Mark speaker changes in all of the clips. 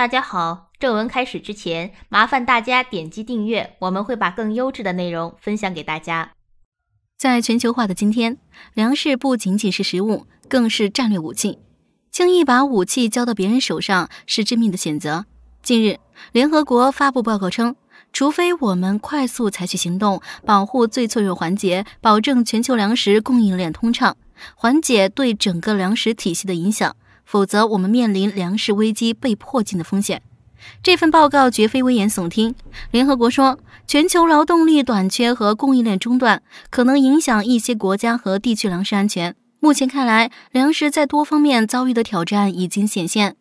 Speaker 1: 大家好，正文开始之前，麻烦大家点击订阅，我们会把更优质的内容分享给大家。在全球化的今天，粮食不仅仅是食物，更是战略武器。轻易把武器交到别人手上是致命的选择。近日，联合国发布报告称，除非我们快速采取行动，保护最脆弱环节，保证全球粮食供应链通畅，缓解对整个粮食体系的影响。否则，我们面临粮食危机被迫进的风险。这份报告绝非危言耸听。联合国说，全球劳动力短缺和供应链中断可能影响一些国家和地区粮食安全。目前看来，粮食在多方面遭遇的挑战已经显现。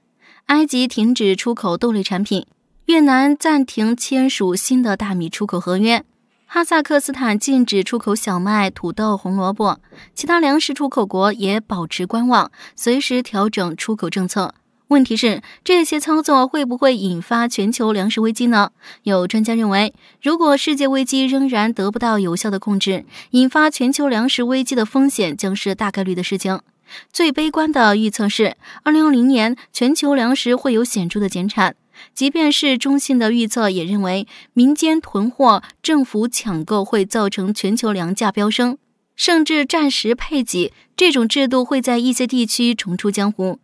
Speaker 1: 埃及停止出口豆类产品，越南暂停签署新的大米出口合约。哈萨克斯坦禁止出口小麦、土豆、红萝卜，其他粮食出口国也保持观望，随时调整出口政策。问题是，这些操作会不会引发全球粮食危机呢？有专家认为，如果世界危机仍然得不到有效的控制，引发全球粮食危机的风险将是大概率的事情。最悲观的预测是，二零二零年全球粮食会有显著的减产。即便是中信的预测也认为，民间囤货、政府抢购会造成全球粮价飙升，甚至战时配给这种制度会在一些地区重出江湖。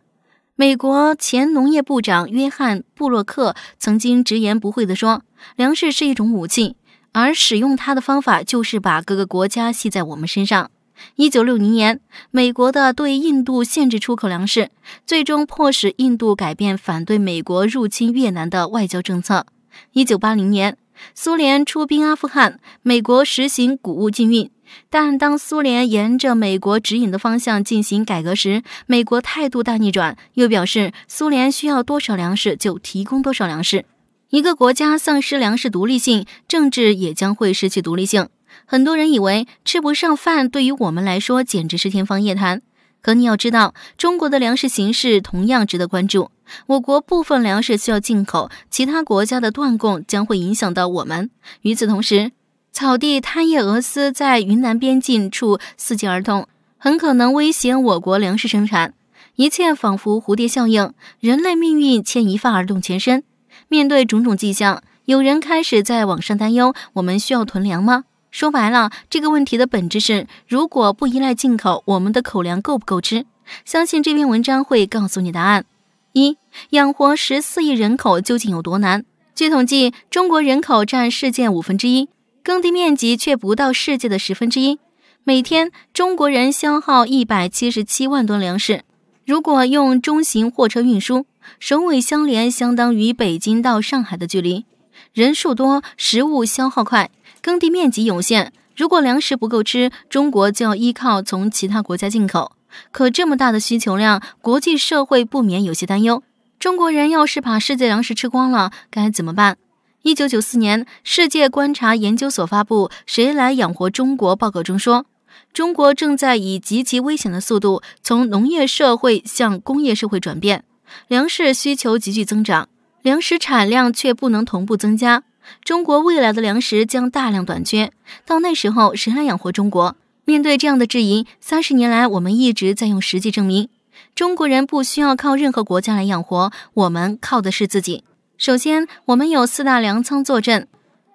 Speaker 1: 美国前农业部长约翰·布洛克曾经直言不讳地说：“粮食是一种武器，而使用它的方法就是把各个国家系在我们身上。”一九六零年，美国的对印度限制出口粮食，最终迫使印度改变反对美国入侵越南的外交政策。一九八零年，苏联出兵阿富汗，美国实行谷物禁运。但当苏联沿着美国指引的方向进行改革时，美国态度大逆转，又表示苏联需要多少粮食就提供多少粮食。一个国家丧失粮食独立性，政治也将会失去独立性。很多人以为吃不上饭对于我们来说简直是天方夜谭，可你要知道，中国的粮食形势同样值得关注。我国部分粮食需要进口，其他国家的断供将会影响到我们。与此同时，草地贪夜蛾丝在云南边境处伺机而动，很可能威胁我国粮食生产。一切仿佛蝴蝶效应，人类命运牵一发而动全身。面对种种迹象，有人开始在网上担忧：我们需要囤粮吗？说白了，这个问题的本质是：如果不依赖进口，我们的口粮够不够吃？相信这篇文章会告诉你答案。一养活十四亿人口究竟有多难？据统计，中国人口占世界五分之一，耕地面积却不到世界的十分之一。每天中国人消耗一百七十七万吨粮食，如果用中型货车运输，首尾相连，相当于北京到上海的距离。人数多，食物消耗快，耕地面积有限。如果粮食不够吃，中国就要依靠从其他国家进口。可这么大的需求量，国际社会不免有些担忧：中国人要是把世界粮食吃光了，该怎么办？一九九四年，世界观察研究所发布《谁来养活中国》报告中说，中国正在以极其危险的速度从农业社会向工业社会转变，粮食需求急剧增长。粮食产量却不能同步增加，中国未来的粮食将大量短缺。到那时候，谁来养活中国？面对这样的质疑，三十年来我们一直在用实际证明：中国人不需要靠任何国家来养活，我们靠的是自己。首先，我们有四大粮仓坐镇：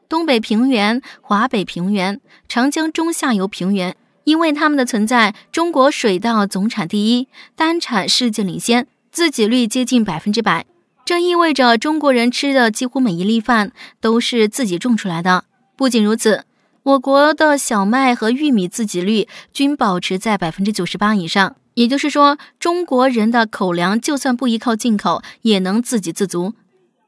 Speaker 1: 东北平原、华北平原、长江中下游平原。因为他们的存在，中国水稻总产第一，单产世界领先，自给率接近百分之百。这意味着中国人吃的几乎每一粒饭都是自己种出来的。不仅如此，我国的小麦和玉米自给率均保持在百分之九十八以上。也就是说，中国人的口粮就算不依靠进口，也能自给自足。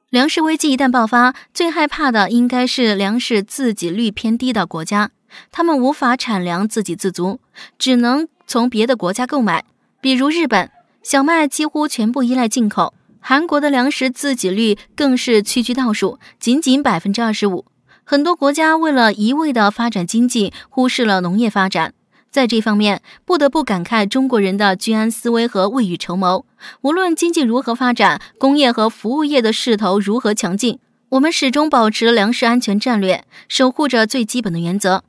Speaker 1: 粮食危机一旦爆发，最害怕的应该是粮食自给率偏低的国家，他们无法产粮自给自足，只能从别的国家购买。比如日本，小麦几乎全部依赖进口。韩国的粮食自给率更是屈居倒数，仅仅百分之二十五。很多国家为了一味的发展经济，忽视了农业发展。在这方面，不得不感慨中国人的居安思危和未雨绸缪。无论经济如何发展，工业和服务业的势头如何强劲，我们始终保持粮食安全战略，守护着最基本的原则：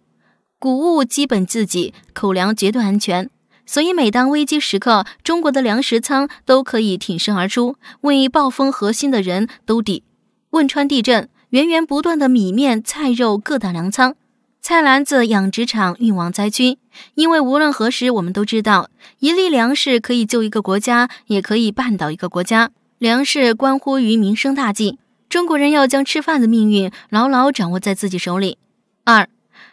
Speaker 1: 谷物基本自给，口粮绝对安全。所以，每当危机时刻，中国的粮食仓都可以挺身而出，为暴风核心的人兜底。汶川地震，源源不断的米面菜肉各大粮仓、菜篮子养殖场运往灾区。因为无论何时，我们都知道，一粒粮食可以救一个国家，也可以绊倒一个国家。粮食关乎于民生大计，中国人要将吃饭的命运牢牢掌握在自己手里。二，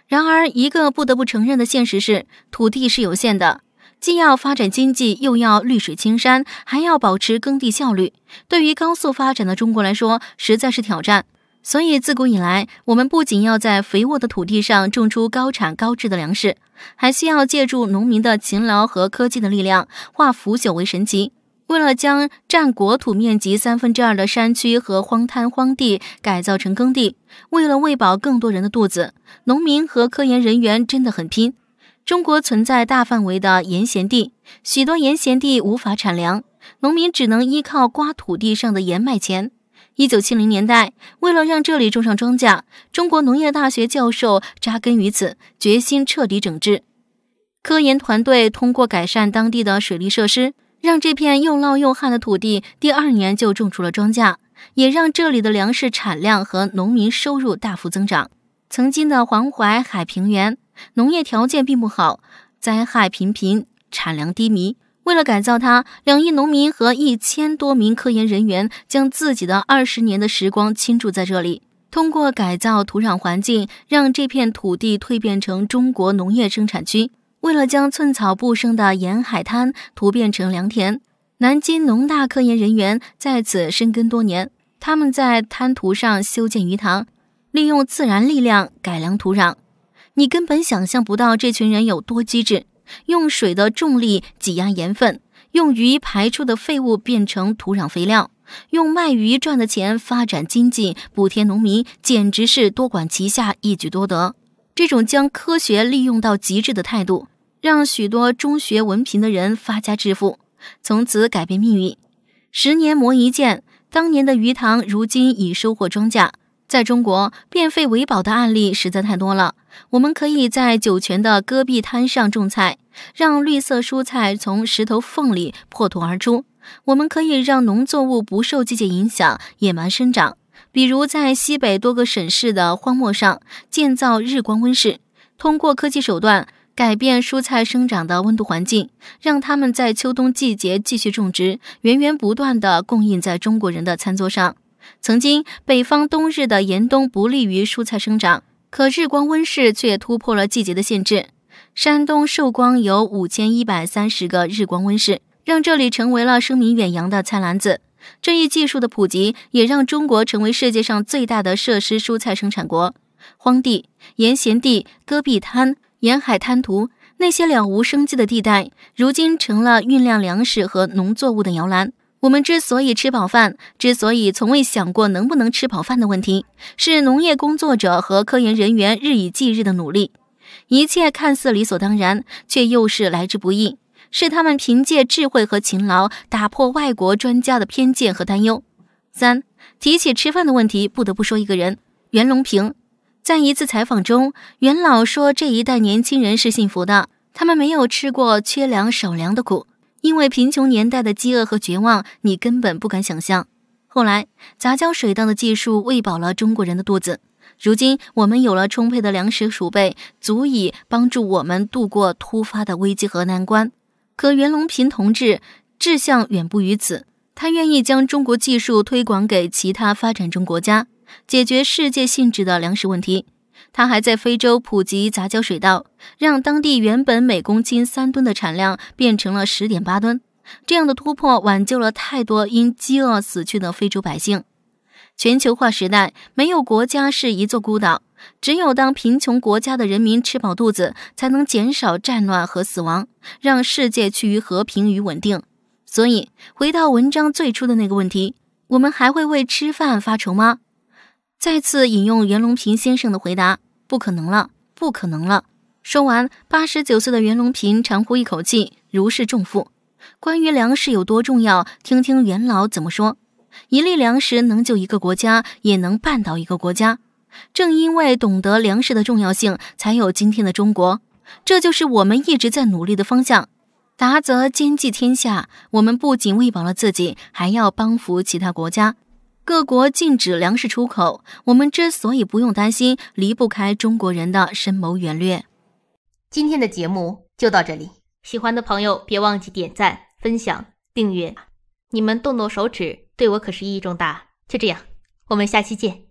Speaker 1: 然而一个不得不承认的现实是，土地是有限的。既要发展经济，又要绿水青山，还要保持耕地效率，对于高速发展的中国来说，实在是挑战。所以自古以来，我们不仅要在肥沃的土地上种出高产高质的粮食，还需要借助农民的勤劳和科技的力量，化腐朽为神奇。为了将占国土面积三分之二的山区和荒滩荒地改造成耕地，为了喂饱更多人的肚子，农民和科研人员真的很拼。中国存在大范围的盐碱地，许多盐碱地无法产粮，农民只能依靠刮土地上的盐卖钱。一九七零年代，为了让这里种上庄稼，中国农业大学教授扎根于此，决心彻底整治。科研团队通过改善当地的水利设施，让这片又涝又旱的土地第二年就种出了庄稼，也让这里的粮食产量和农民收入大幅增长。曾经的黄淮海平原。农业条件并不好，灾害频频，产量低迷。为了改造它，两亿农民和一千多名科研人员将自己的二十年的时光倾注在这里。通过改造土壤环境，让这片土地蜕变成中国农业生产区。为了将寸草不生的沿海滩涂变成良田，南京农大科研人员在此深耕多年。他们在滩涂上修建鱼塘，利用自然力量改良土壤。你根本想象不到这群人有多机智，用水的重力挤压盐分，用鱼排出的废物变成土壤肥料，用卖鱼赚的钱发展经济，补贴农民，简直是多管齐下，一举多得。这种将科学利用到极致的态度，让许多中学文凭的人发家致富，从此改变命运。十年磨一剑，当年的鱼塘如今已收获庄稼。在中国，变废为宝的案例实在太多了。我们可以在酒泉的戈壁滩上种菜，让绿色蔬菜从石头缝里破土而出。我们可以让农作物不受季节影响，野蛮生长。比如，在西北多个省市的荒漠上建造日光温室，通过科技手段改变蔬菜生长的温度环境，让它们在秋冬季节继续种植，源源不断的供应在中国人的餐桌上。曾经，北方冬日的严冬不利于蔬菜生长，可日光温室却突破了季节的限制。山东寿光有五千一百三十个日光温室，让这里成为了声名远扬的菜篮子。这一技术的普及，也让中国成为世界上最大的设施蔬菜生产国。荒地、盐碱地、戈壁滩、沿海滩涂，那些了无生机的地带，如今成了运量粮食和农作物的摇篮。我们之所以吃饱饭，之所以从未想过能不能吃饱饭的问题，是农业工作者和科研人员日以继日的努力。一切看似理所当然，却又是来之不易，是他们凭借智慧和勤劳打破外国专家的偏见和担忧。三，提起吃饭的问题，不得不说一个人——袁隆平。在一次采访中，袁老说：“这一代年轻人是幸福的，他们没有吃过缺粮少粮的苦。”因为贫穷年代的饥饿和绝望，你根本不敢想象。后来，杂交水稻的技术喂饱了中国人的肚子。如今，我们有了充沛的粮食储备，足以帮助我们度过突发的危机和难关。可袁隆平同志志向远不于此，他愿意将中国技术推广给其他发展中国家，解决世界性质的粮食问题。他还在非洲普及杂交水稻，让当地原本每公斤三吨的产量变成了十点八吨。这样的突破挽救了太多因饥饿死去的非洲百姓。全球化时代，没有国家是一座孤岛，只有当贫穷国家的人民吃饱肚子，才能减少战乱和死亡，让世界趋于和平与稳定。所以，回到文章最初的那个问题：我们还会为吃饭发愁吗？再次引用袁隆平先生的回答：“不可能了，不可能了。”说完，八十九岁的袁隆平长呼一口气，如释重负。关于粮食有多重要，听听袁老怎么说：“一粒粮食能救一个国家，也能绊倒一个国家。正因为懂得粮食的重要性，才有今天的中国。这就是我们一直在努力的方向。达则兼济天下，我们不仅喂饱了自己，还要帮扶其他国家。”各国禁止粮食出口，我们之所以不用担心，离不开中国人的深谋远略。今天的节目就到这里，喜欢的朋友别忘记点赞、分享、订阅，你们动动手指，对我可是意义重大。就这样，我们下期见。